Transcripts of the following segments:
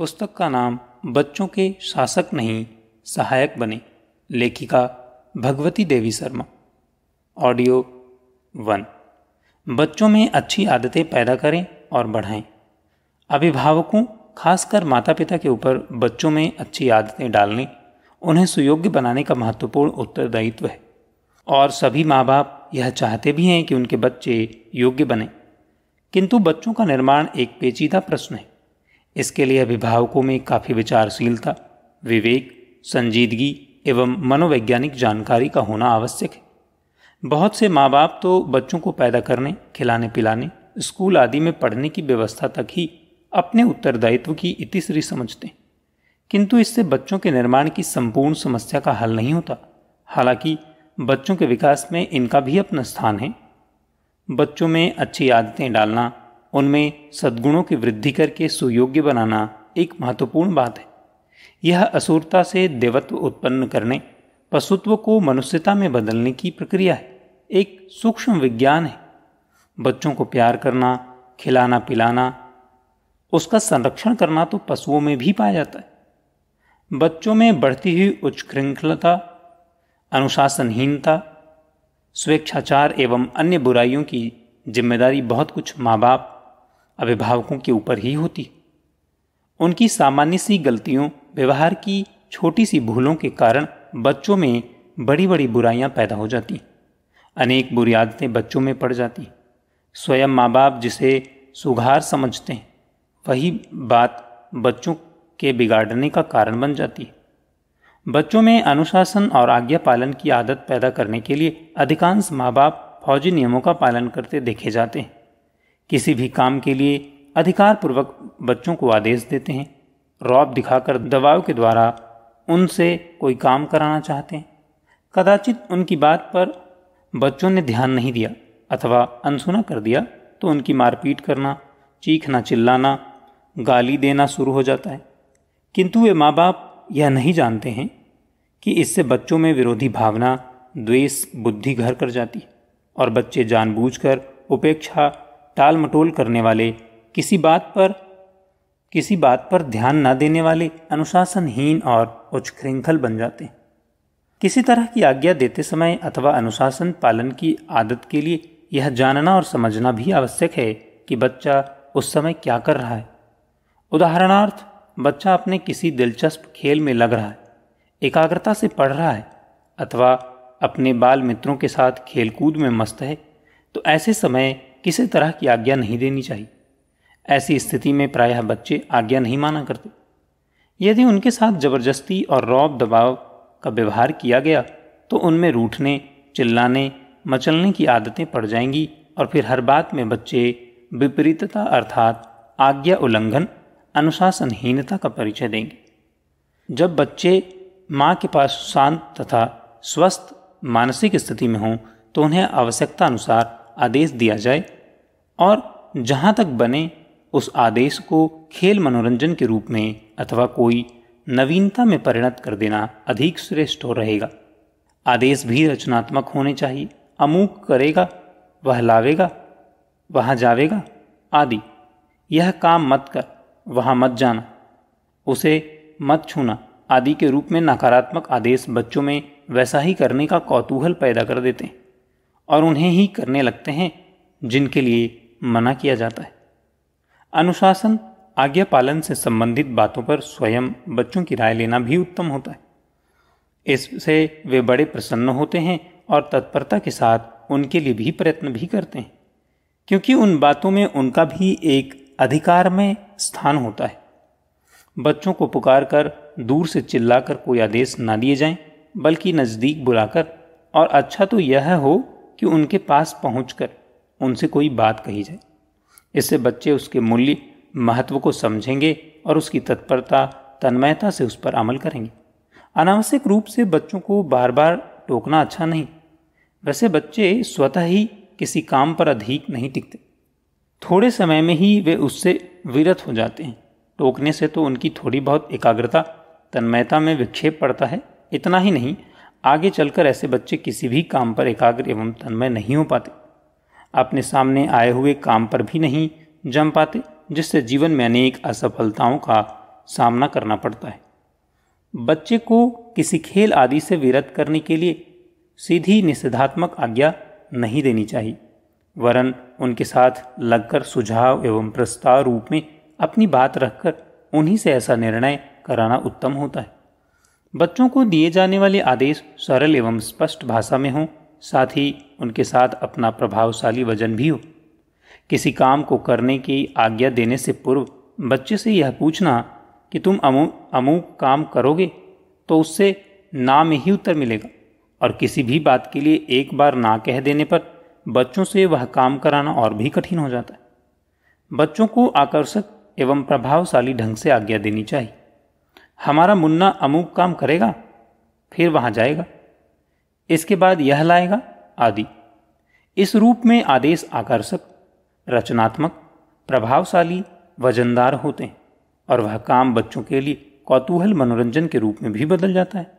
पुस्तक का नाम बच्चों के शासक नहीं सहायक बने लेखिका भगवती देवी शर्मा ऑडियो वन बच्चों में अच्छी आदतें पैदा करें और बढ़ाएं अभिभावकों खासकर माता पिता के ऊपर बच्चों में अच्छी आदतें डालने उन्हें सुयोग्य बनाने का महत्वपूर्ण उत्तरदायित्व है और सभी माँ बाप यह चाहते भी हैं कि उनके बच्चे योग्य बने किंतु बच्चों का निर्माण एक पेचीदा प्रश्न है इसके लिए अभिभावकों में काफ़ी विचारशीलता विवेक संजीदगी एवं मनोवैज्ञानिक जानकारी का होना आवश्यक है बहुत से माँ बाप तो बच्चों को पैदा करने खिलाने पिलाने स्कूल आदि में पढ़ने की व्यवस्था तक ही अपने उत्तरदायित्व की इतिश्री समझते हैं किंतु इससे बच्चों के निर्माण की संपूर्ण समस्या का हल नहीं होता हालांकि बच्चों के विकास में इनका भी अपना स्थान है बच्चों में अच्छी आदतें डालना उनमें सद्गुणों की वृद्धि करके सुयोग्य बनाना एक महत्वपूर्ण बात है यह असुरता से देवत्व उत्पन्न करने पशुत्व को मनुष्यता में बदलने की प्रक्रिया है एक सूक्ष्म विज्ञान है बच्चों को प्यार करना खिलाना पिलाना उसका संरक्षण करना तो पशुओं में भी पाया जाता है बच्चों में बढ़ती हुई उच्चृंखलता अनुशासनहीनता स्वेच्छाचार एवं अन्य बुराइयों की जिम्मेदारी बहुत कुछ माँ बाप अभिभावकों के ऊपर ही होती उनकी सामान्य सी गलतियों व्यवहार की छोटी सी भूलों के कारण बच्चों में बड़ी बड़ी बुराइयां पैदा हो जाती अनेक बुरी आदतें बच्चों में पड़ जाती स्वयं माँ बाप जिसे सुधार समझते हैं वही बात बच्चों के बिगाड़ने का कारण बन जाती है बच्चों में अनुशासन और आज्ञा पालन की आदत पैदा करने के लिए अधिकांश माँ बाप फौजी नियमों का पालन करते देखे जाते हैं किसी भी काम के लिए अधिकारपूर्वक बच्चों को आदेश देते हैं रौब दिखाकर दबाव के द्वारा उनसे कोई काम कराना चाहते हैं कदाचित उनकी बात पर बच्चों ने ध्यान नहीं दिया अथवा अनसुना कर दिया तो उनकी मारपीट करना चीखना चिल्लाना गाली देना शुरू हो जाता है किंतु वे माँ बाप यह नहीं जानते हैं कि इससे बच्चों में विरोधी भावना द्वेष बुद्धि घर कर जाती और बच्चे जानबूझकर उपेक्षा टाल मटोल करने वाले किसी बात पर किसी बात पर ध्यान न देने वाले अनुशासनहीन और उच्छृंखल बन जाते हैं किसी तरह की आज्ञा देते समय अथवा अनुशासन पालन की आदत के लिए यह जानना और समझना भी आवश्यक है कि बच्चा उस समय क्या कर रहा है उदाहरणार्थ बच्चा अपने किसी दिलचस्प खेल में लग रहा है एकाग्रता से पढ़ रहा है अथवा अपने बाल मित्रों के साथ खेलकूद में मस्त है तो ऐसे समय किसी तरह की आज्ञा नहीं देनी चाहिए ऐसी स्थिति में प्रायः बच्चे आज्ञा नहीं माना करते यदि उनके साथ जबरदस्ती और रौब दबाव का व्यवहार किया गया तो उनमें रूठने चिल्लाने मचलने की आदतें पड़ जाएंगी और फिर हर बात में बच्चे विपरीतता अर्थात आज्ञा उल्लंघन अनुशासनहीनता का परिचय देंगे जब बच्चे माँ के पास शांत तथा स्वस्थ मानसिक स्थिति में हों तो उन्हें आवश्यकता अनुसार आदेश दिया जाए और जहाँ तक बने उस आदेश को खेल मनोरंजन के रूप में अथवा कोई नवीनता में परिणत कर देना अधिक श्रेष्ठ हो रहेगा आदेश भी रचनात्मक होने चाहिए अमूक करेगा वह लावेगा वहाँ जावेगा आदि यह काम मत कर वहाँ मत जाना उसे मत छूना आदि के रूप में नकारात्मक आदेश बच्चों में वैसा ही करने का कौतूहल पैदा कर देते हैं और उन्हें ही करने लगते हैं जिनके लिए मना किया जाता है अनुशासन आज्ञा पालन से संबंधित बातों पर स्वयं बच्चों की राय लेना भी उत्तम होता है इससे वे बड़े प्रसन्न होते हैं और तत्परता के साथ उनके लिए भी प्रयत्न भी करते हैं क्योंकि उन बातों में उनका भी एक अधिकार में स्थान होता है बच्चों को पुकार कर दूर से चिल्लाकर कोई आदेश ना दिए जाएं, बल्कि नज़दीक बुलाकर और अच्छा तो यह हो कि उनके पास पहुँच उनसे कोई बात कही जाए इससे बच्चे उसके मूल्य महत्व को समझेंगे और उसकी तत्परता तन्मयता से उस पर अमल करेंगे अनावश्यक रूप से बच्चों को बार बार टोकना अच्छा नहीं वैसे बच्चे स्वतः ही किसी काम पर अधिक नहीं टिकते थोड़े समय में ही वे उससे विरत हो जाते हैं टोकने से तो उनकी थोड़ी बहुत एकाग्रता तन्मयता में विक्षेप पड़ता है इतना ही नहीं आगे चलकर ऐसे बच्चे किसी भी काम पर एकाग्र एवं तन्मय नहीं हो पाते अपने सामने आए हुए काम पर भी नहीं जम पाते जिससे जीवन में अनेक असफलताओं का सामना करना पड़ता है बच्चे को किसी खेल आदि से विरत करने के लिए सीधी निषेधात्मक आज्ञा नहीं देनी चाहिए वरन उनके साथ लगकर सुझाव एवं प्रस्ताव रूप में अपनी बात रखकर उन्हीं से ऐसा निर्णय कराना उत्तम होता है बच्चों को दिए जाने वाले आदेश सरल एवं स्पष्ट भाषा में हों साथ ही उनके साथ अपना प्रभावशाली वजन भी हो किसी काम को करने की आज्ञा देने से पूर्व बच्चे से यह पूछना कि तुम अमू अमू काम करोगे तो उससे ना में ही उत्तर मिलेगा और किसी भी बात के लिए एक बार ना कह देने पर बच्चों से वह काम कराना और भी कठिन हो जाता है बच्चों को आकर्षक एवं प्रभावशाली ढंग से आज्ञा देनी चाहिए हमारा मुन्ना अमुक काम करेगा फिर वहां जाएगा इसके बाद यह लाएगा आदि इस रूप में आदेश आकर्षक रचनात्मक प्रभावशाली वजनदार होते हैं और वह काम बच्चों के लिए कौतूहल मनोरंजन के रूप में भी बदल जाता है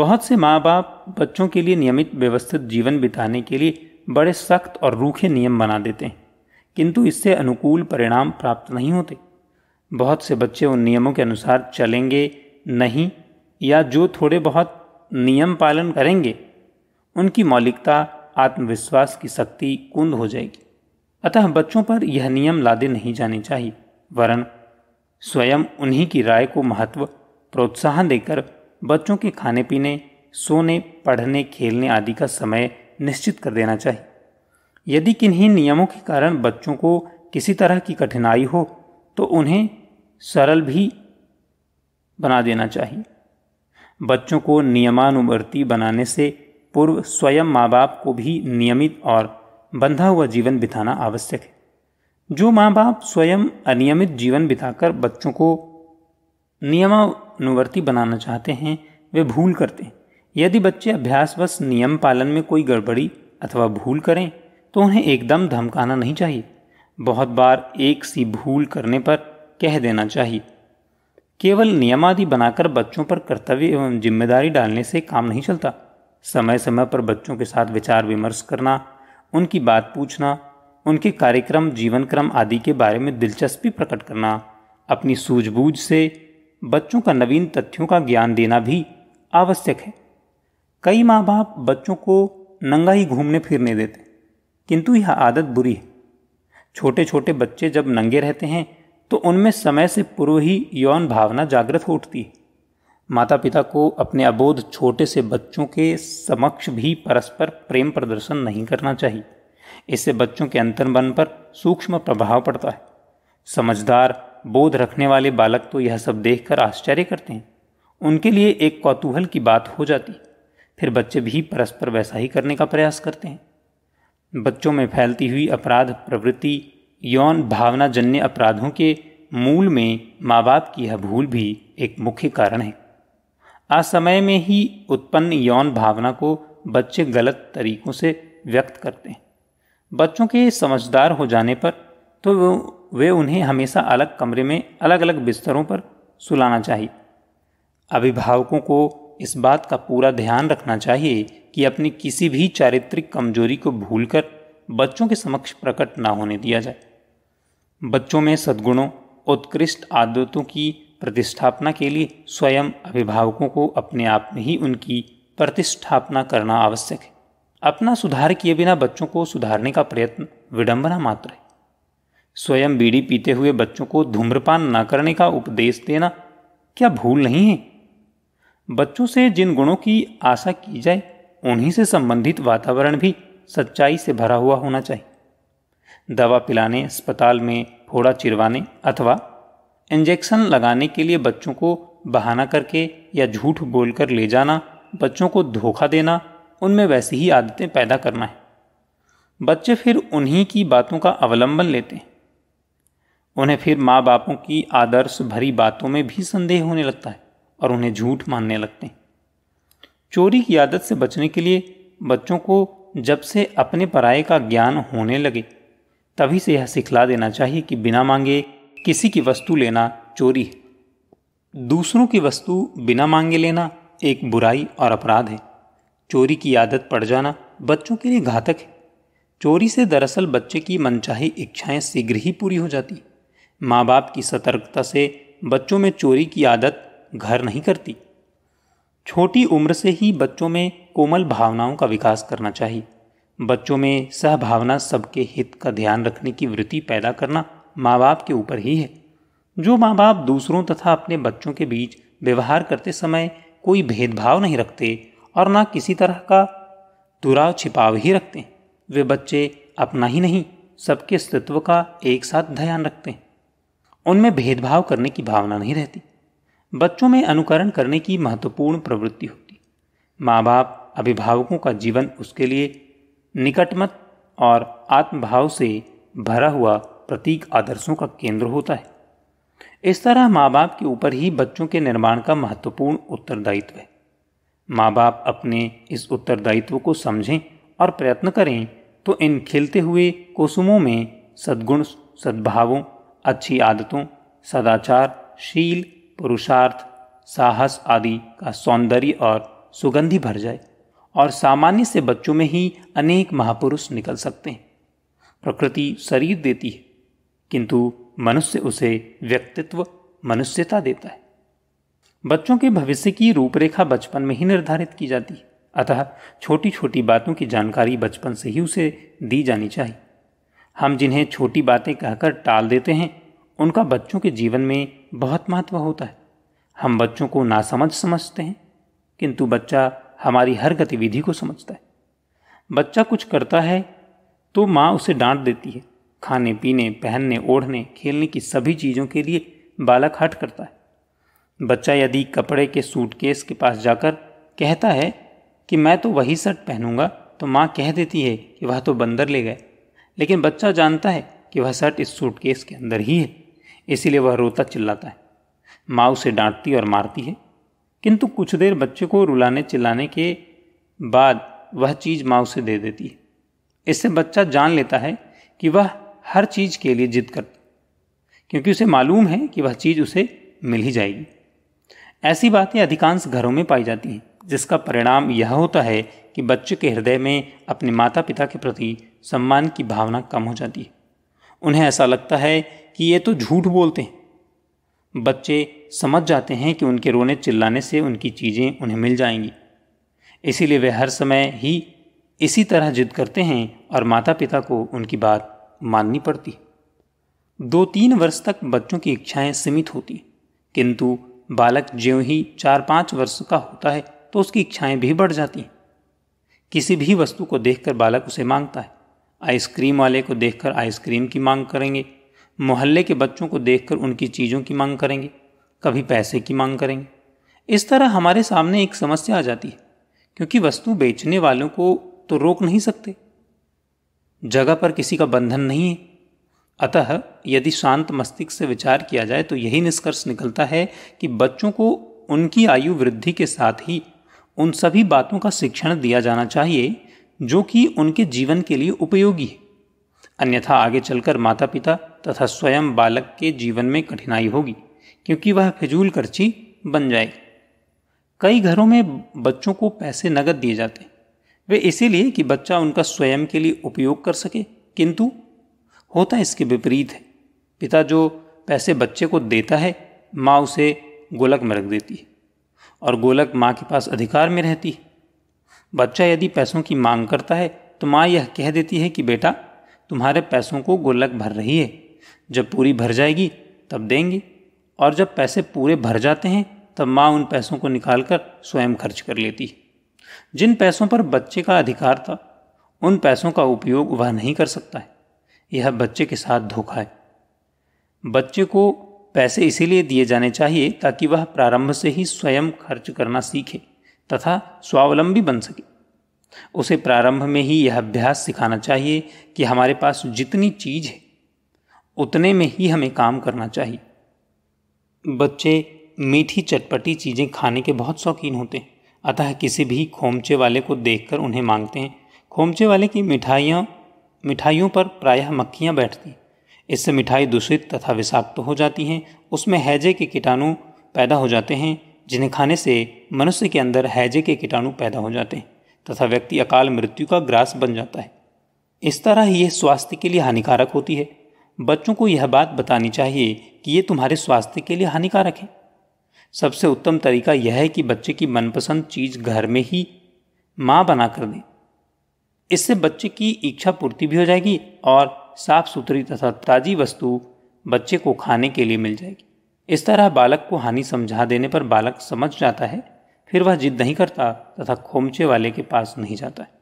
बहुत से माँ बाप बच्चों के लिए नियमित व्यवस्थित जीवन बिताने के लिए बड़े सख्त और रूखे नियम बना देते हैं किंतु इससे अनुकूल परिणाम प्राप्त नहीं होते बहुत से बच्चे उन नियमों के अनुसार चलेंगे नहीं या जो थोड़े बहुत नियम पालन करेंगे उनकी मौलिकता आत्मविश्वास की शक्ति कुंद हो जाएगी अतः बच्चों पर यह नियम लादे नहीं जाने चाहिए वरन स्वयं उन्हीं की राय को महत्व प्रोत्साहन देकर बच्चों के खाने पीने सोने पढ़ने खेलने आदि का समय निश्चित कर देना चाहिए यदि किन्हीं नियमों के कारण बच्चों को किसी तरह की कठिनाई हो तो उन्हें सरल भी बना देना चाहिए बच्चों को नियमानुवर्ती बनाने से पूर्व स्वयं माँ बाप को भी नियमित और बंधा हुआ जीवन बिताना आवश्यक है जो माँ बाप स्वयं अनियमित जीवन बिताकर बच्चों को नियमानुवर्ती बनाना चाहते हैं वे भूल करते हैं यदि बच्चे अभ्यासवश नियम पालन में कोई गड़बड़ी अथवा भूल करें तो उन्हें एकदम धमकाना नहीं चाहिए बहुत बार एक सी भूल करने पर कह देना चाहिए केवल नियमादि बनाकर बच्चों पर कर्तव्य एवं जिम्मेदारी डालने से काम नहीं चलता समय समय पर बच्चों के साथ विचार विमर्श करना उनकी बात पूछना उनके कार्यक्रम जीवन क्रम आदि के बारे में दिलचस्पी प्रकट करना अपनी सूझबूझ से बच्चों का नवीन तथ्यों का ज्ञान देना भी आवश्यक है कई माँ बाप बच्चों को नंगा ही घूमने फिरने देते किंतु यह आदत बुरी है छोटे छोटे बच्चे जब नंगे रहते हैं तो उनमें समय से पूर्व ही यौन भावना जागृत हो उठती है माता पिता को अपने अबोध छोटे से बच्चों के समक्ष भी परस्पर प्रेम प्रदर्शन नहीं करना चाहिए इससे बच्चों के अंतर्मन पर सूक्ष्म प्रभाव पड़ता है समझदार बोध रखने वाले बालक तो यह सब देखकर आश्चर्य करते हैं उनके लिए एक कौतूहल की बात हो जाती फिर बच्चे भी परस्पर वैसा ही करने का प्रयास करते हैं बच्चों में फैलती हुई अपराध प्रवृत्ति यौन भावना जन्य अपराधों के मूल में माँ बाप की यह भूल भी एक मुख्य कारण है असमय में ही उत्पन्न यौन भावना को बच्चे गलत तरीकों से व्यक्त करते हैं बच्चों के समझदार हो जाने पर तो वे उन्हें हमेशा अलग कमरे में अलग अलग बिस्तरों पर सुलाना चाहिए अभिभावकों को इस बात का पूरा ध्यान रखना चाहिए कि अपनी किसी भी चारित्रिक कमजोरी को भूलकर बच्चों के समक्ष प्रकट ना होने दिया जाए बच्चों में सद्गुणों उत्कृष्ट आदतों की प्रतिष्ठापना के लिए स्वयं अभिभावकों को अपने आप में ही उनकी प्रतिष्ठापना करना आवश्यक है अपना सुधार किए बिना बच्चों को सुधारने का प्रयत्न विडंबना मात्र है स्वयं बीड़ी पीते हुए बच्चों को धूम्रपान न करने का उपदेश देना क्या भूल नहीं है बच्चों से जिन गुणों की आशा की जाए उन्हीं से संबंधित वातावरण भी सच्चाई से भरा हुआ होना चाहिए दवा पिलाने अस्पताल में फोड़ा चिरवाने अथवा इंजेक्शन लगाने के लिए बच्चों को बहाना करके या झूठ बोलकर ले जाना बच्चों को धोखा देना उनमें वैसी ही आदतें पैदा करना है बच्चे फिर उन्हीं की बातों का अवलंबन लेते हैं उन्हें फिर माँ बापों की आदर्श भरी बातों में भी संदेह होने लगता है और उन्हें झूठ मानने लगते हैं चोरी की आदत से बचने के लिए बच्चों को जब से अपने पराये का ज्ञान होने लगे तभी से यह सिखला देना चाहिए कि बिना मांगे किसी की वस्तु लेना चोरी है दूसरों की वस्तु बिना मांगे लेना एक बुराई और अपराध है चोरी की आदत पड़ जाना बच्चों के लिए घातक है चोरी से दरअसल बच्चे की मनचाही इच्छाएं शीघ्र ही पूरी हो जाती माँ बाप की सतर्कता से बच्चों में चोरी की आदत घर नहीं करती छोटी उम्र से ही बच्चों में कोमल भावनाओं का विकास करना चाहिए बच्चों में सहभावना सबके हित का ध्यान रखने की वृत्ति पैदा करना माँ बाप के ऊपर ही है जो माँ बाप दूसरों तथा अपने बच्चों के बीच व्यवहार करते समय कोई भेदभाव नहीं रखते और ना किसी तरह का दुराव छिपाव ही रखते हैं वे बच्चे अपना ही नहीं सबके अस्तित्व का एक साथ ध्यान रखते हैं उनमें भेदभाव करने की भावना नहीं रहती बच्चों में अनुकरण करने की महत्वपूर्ण प्रवृत्ति होती माँ बाप अभिभावकों का जीवन उसके लिए निकटमत और आत्मभाव से भरा हुआ प्रतीक आदर्शों का केंद्र होता है इस तरह माँ बाप के ऊपर ही बच्चों के निर्माण का महत्वपूर्ण उत्तरदायित्व है माँ बाप अपने इस उत्तरदायित्व को समझें और प्रयत्न करें तो इन खिलते हुए कुसुमों में सद्गुण सद्भावों अच्छी आदतों सदाचार शील पुरुषार्थ साहस आदि का सौंदर्य और सुगंधि भर जाए और सामान्य से बच्चों में ही अनेक महापुरुष निकल सकते हैं प्रकृति शरीर देती है किंतु मनुष्य उसे व्यक्तित्व मनुष्यता देता है बच्चों के भविष्य की रूपरेखा बचपन में ही निर्धारित की जाती है अतः छोटी छोटी बातों की जानकारी बचपन से ही उसे दी जानी चाहिए हम जिन्हें छोटी बातें कहकर टाल देते हैं उनका बच्चों के जीवन में बहुत महत्व होता है हम बच्चों को नासमझ समझते हैं किंतु बच्चा हमारी हर गतिविधि को समझता है बच्चा कुछ करता है तो माँ उसे डांट देती है खाने पीने पहनने ओढ़ने खेलने की सभी चीज़ों के लिए बालक हट करता है बच्चा यदि कपड़े के सूटकेस के पास जाकर कहता है कि मैं तो वही शर्ट पहनूंगा तो माँ कह देती है कि वह तो बंदर ले गए लेकिन बच्चा जानता है कि वह शर्ट इस सूटकेस के अंदर ही है इसीलिए वह रोता चिल्लाता है माँ उसे डांटती और मारती है किंतु कुछ देर बच्चे को रुलाने चिल्लाने के बाद वह चीज़ माँ उसे दे देती है इससे बच्चा जान लेता है कि वह हर चीज़ के लिए जिद करती क्योंकि उसे मालूम है कि वह चीज़ उसे मिल ही जाएगी ऐसी बातें अधिकांश घरों में पाई जाती हैं जिसका परिणाम यह होता है कि बच्चे के हृदय में अपने माता पिता के प्रति सम्मान की भावना कम हो जाती है उन्हें ऐसा लगता है कि ये तो झूठ बोलते हैं बच्चे समझ जाते हैं कि उनके रोने चिल्लाने से उनकी चीज़ें उन्हें मिल जाएंगी इसीलिए वे हर समय ही इसी तरह जिद करते हैं और माता पिता को उनकी बात माननी पड़ती दो तीन वर्ष तक बच्चों की इच्छाएं सीमित होती किंतु बालक ज्यों ही चार पाँच वर्ष का होता है तो उसकी इच्छाएं भी बढ़ जाती हैं किसी भी वस्तु को देखकर बालक उसे मांगता है आइसक्रीम वाले को देखकर आइसक्रीम की मांग करेंगे मोहल्ले के बच्चों को देखकर उनकी चीज़ों की मांग करेंगे कभी पैसे की मांग करेंगे इस तरह हमारे सामने एक समस्या आ जाती है क्योंकि वस्तु बेचने वालों को तो रोक नहीं सकते जगह पर किसी का बंधन नहीं है अतः यदि शांत मस्तिष्क से विचार किया जाए तो यही निष्कर्ष निकलता है कि बच्चों को उनकी आयु वृद्धि के साथ ही उन सभी बातों का शिक्षण दिया जाना चाहिए जो कि उनके जीवन के लिए उपयोगी है अन्यथा आगे चलकर माता पिता तथा स्वयं बालक के जीवन में कठिनाई होगी क्योंकि वह फिजूल खर्ची बन जाएगी कई घरों में बच्चों को पैसे नगद दिए जाते हैं वे इसीलिए कि बच्चा उनका स्वयं के लिए उपयोग कर सके किंतु होता इसके विपरीत है पिता जो पैसे बच्चे को देता है माँ उसे गोलक में रख देती है और गोलक माँ के पास अधिकार में रहती है बच्चा यदि पैसों की मांग करता है तो माँ यह कह देती है कि बेटा तुम्हारे पैसों को गोलक भर रही है जब पूरी भर जाएगी तब देंगी और जब पैसे पूरे भर जाते हैं तब माँ उन पैसों को निकाल कर स्वयं खर्च कर लेती है जिन पैसों पर बच्चे का अधिकार था उन पैसों का उपयोग वह नहीं कर सकता है यह बच्चे के साथ धोखा है बच्चे को पैसे इसीलिए दिए जाने चाहिए ताकि वह प्रारंभ से ही स्वयं खर्च करना सीखे तथा स्वावलंबी बन सके उसे प्रारंभ में ही यह अभ्यास सिखाना चाहिए कि हमारे पास जितनी चीज है उतने में ही हमें काम करना चाहिए बच्चे मीठी चटपटी चीज़ें खाने के बहुत शौकीन होते हैं अतः किसी भी खोमचे वाले को देखकर उन्हें मांगते हैं खोमचे वाले की मिठाइयाँ मिठाइयों पर प्रायः मक्खियाँ बैठती हैं इससे मिठाई दूषित तथा विषाक्त तो हो जाती हैं उसमें हैजे के कीटाणु पैदा हो जाते हैं जिन्हें खाने से मनुष्य के अंदर हैजे के कीटाणु पैदा हो जाते हैं तथा व्यक्ति अकाल मृत्यु का ग्रास बन जाता है इस तरह यह स्वास्थ्य के लिए हानिकारक होती है बच्चों को यह बात बतानी चाहिए कि ये तुम्हारे स्वास्थ्य के लिए हानिकारक है सबसे उत्तम तरीका यह है कि बच्चे की मनपसंद चीज़ घर में ही माँ बना कर दें इससे बच्चे की इच्छा पूर्ति भी हो जाएगी और साफ सुथरी तथा ताज़ी वस्तु बच्चे को खाने के लिए मिल जाएगी इस तरह बालक को हानि समझा देने पर बालक समझ जाता है फिर वह जिद नहीं करता तथा खोमचे वाले के पास नहीं जाता है